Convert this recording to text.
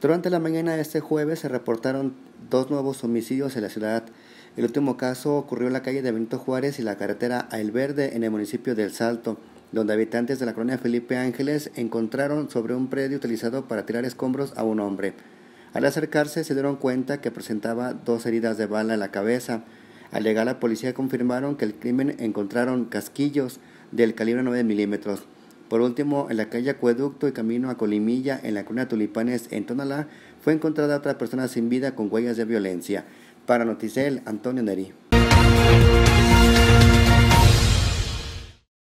Durante la mañana de este jueves se reportaron dos nuevos homicidios en la ciudad. El último caso ocurrió en la calle de Benito Juárez y la carretera A El Verde en el municipio del Salto, donde habitantes de la colonia Felipe Ángeles encontraron sobre un predio utilizado para tirar escombros a un hombre. Al acercarse se dieron cuenta que presentaba dos heridas de bala en la cabeza. Al llegar la policía confirmaron que el crimen encontraron casquillos del calibre 9 milímetros. Por último, en la calle Acueducto y camino a Colimilla, en la cuna Tulipanes, en Tonalá, fue encontrada otra persona sin vida con huellas de violencia. Para Noticel, Antonio Neri.